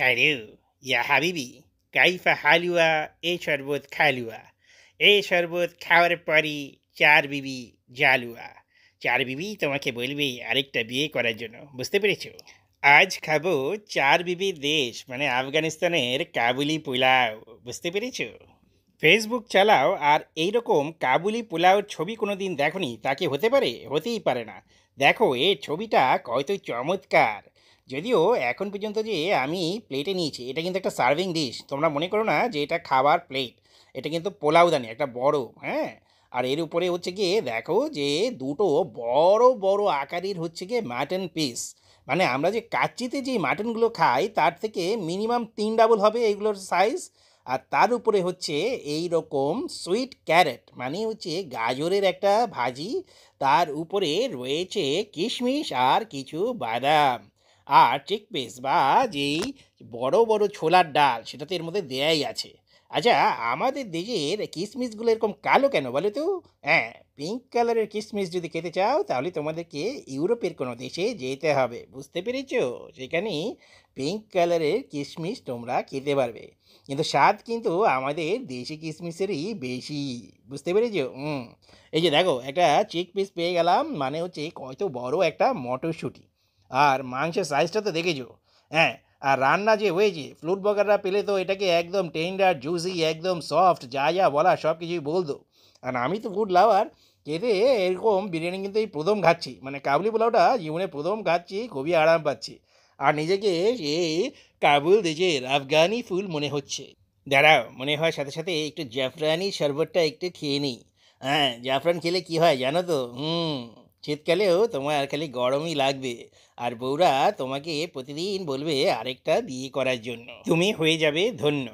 hello ইয়া হাবিবি কাইফা হালুয়া এ শরবত খালুয়া এই শরবত খাওয়ার পরই চার বিবি জালুয়া চার বিবি তোমাকে বলবে আরেকটা বিয়ে করার জন্য বুঝতে পেরেছ আজ খাবো চার বিবি দেশ মানে আফগানিস্তানের কাবুলি পোলাও বুঝতে পেরেছ ফেসবুক চালাও আর এইরকম কাবুলি পোলাওর ছবি কোনো দিন দেখনি তা কি হতে পারে হতেই পারে না দেখো এ ছবিটা কত চমৎকার যদিও এখন পর্যন্ত যে আমি প্লেটে নিয়েছি এটা কিন্তু একটা সার্ভিং ডিশ তোমরা মনে করো না যে এটা খাবার প্লেট এটা কিন্তু পোলাউদানি একটা বড় হ্যাঁ আর এর উপরে হচ্ছে গিয়ে দেখো যে দুটো বড় বড় আকারের হচ্ছে গিয়ে মাটন পিস মানে আমরা যে কাচ্চিতে যে মাটনগুলো খাই তার থেকে মিনিমাম তিন ডাবল হবে এইগুলোর সাইজ আর তার উপরে হচ্ছে এই রকম সুইট ক্যারেট মানে হচ্ছে গাজরের একটা ভাজি তার উপরে রয়েছে কিশমিশ আর কিছু বাদাম আর চেক পেস বা যেই বড় বড় ছোলার ডাল সেটা তো এর মধ্যে দেয়াই আছে আচ্ছা আমাদের দেশের কিশমিশগুলো এরকম কালো কেন বলো তো হ্যাঁ পিঙ্ক কালারের কিশমিশ যদি খেতে চাও তাহলে তোমাদেরকে ইউরোপের কোনো দেশে যেতে হবে বুঝতে পেরেছ সেখানে পিঙ্ক কালারের কিশমিশ তোমরা খেতে পারবে কিন্তু স্বাদ কিন্তু আমাদের দেশি কিশমিশেরই বেশি বুঝতে পেরেছ হুম এই যে দেখো একটা চেক পিস পেয়ে গেলাম মানে হচ্ছে কত বড় একটা মটরশুঁটি আর মাংসের সাইজটা তো দেখেছো হ্যাঁ আর রান্না যে হয়েছে ফ্লুট বগাররা পেলে তো এটাকে একদম টেন্ডার জুসি একদম সফট যা যা বলা সব কিছুই বলতো আর আমি তো ফুড লাভার খেতে এরকম বিরিয়ানি কিন্তু এই প্রথম খাচ্ছি মানে কাবুলি পোলাওটা জীবনে প্রথম খাচ্ছি খুবই আরাম পাচ্ছি আর নিজেকে এই কাবুল দেশের আফগানি ফুল মনে হচ্ছে দাঁড়াও মনে হয় সাথে সাথে একটু জাফরানি শরবতটা একটু খেয়ে নিই হ্যাঁ জাফরান খেলে কি হয় জানো তো হুম শীতকালেও তোমার খালি গরমই লাগবে আর বউরা তোমাকে প্রতিদিন বলবে আরেকটা বিয়ে করার জন্য তুমি হয়ে যাবে ধন্য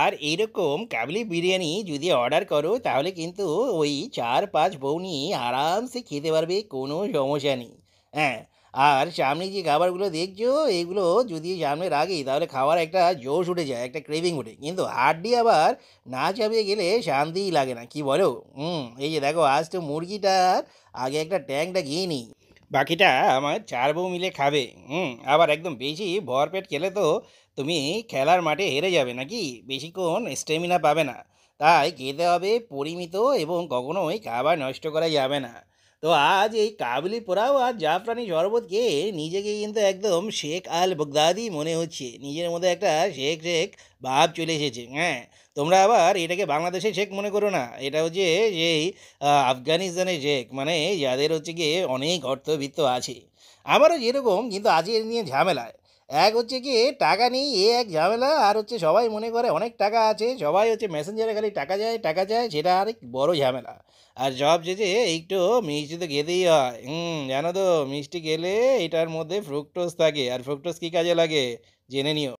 আর এইরকম কাবলি বিরিয়ানি যদি অর্ডার করো তাহলে কিন্তু ওই চার পাঁচ বৌনি আরামসে খেতে পারবে কোনো সমস্যা নেই হ্যাঁ আর সামনে যে খাবারগুলো দেখছো এগুলো যদি সামনে রাখি তাহলে খাওয়ার একটা জোশ উঠে যায় একটা ক্রেভিং উঠে কিন্তু হাড্ডি আবার না চাপিয়ে গেলে শান্তিই লাগে না কি বলো হুম এই যে দেখো আজ তো মুরগিটার আগে একটা ট্যাঙ্কটা গিয়ে নিই বাকিটা আমার চার বউ মিলে খাবে হুম আবার একদম বেশি ভরপেট খেলে তো তুমি খেলার মাঠে হেরে যাবে নাকি বেশিক্ষণ স্টেমিনা পাবে না তাই খেতে হবে পরিমিত এবং কখনোই খাবার নষ্ট করা যাবে না তো আজ এই কাবলি পোড়াও আর জাফরানি শরবত খেয়ে নিজেকে কিন্তু একদম শেখ আল বগদাদি মনে হচ্ছে নিজের মধ্যে একটা শেখ শেখ ভাব চলে এসেছে হ্যাঁ তোমরা আবার এটাকে বাংলাদেশে শেখ মনে করো না এটা হচ্ছে যেই আফগানিস্তানের শেখ মানে যাদের হচ্ছে গিয়ে অনেক অর্থবিত্ত আছে আমারও যেরকম কিন্তু আজকে নিয়ে ঝামেলায় এক হচ্ছে কি টাকা নেই এ এক ঝামেলা আর হচ্ছে সবাই মনে করে অনেক টাকা আছে সবাই হচ্ছে মেসেঞ্জারে খালি টাকা যায় টাকা যায় সেটা আরেক বড় ঝামেলা আর জব যে যে একটু মিষ্টি তো খেতেই হয় হুম জানো তো মিষ্টি খেলে এটার মধ্যে ফ্রুক্টোজ থাকে আর ফ্রুক্টোজ কী কাজে লাগে জেনে নিও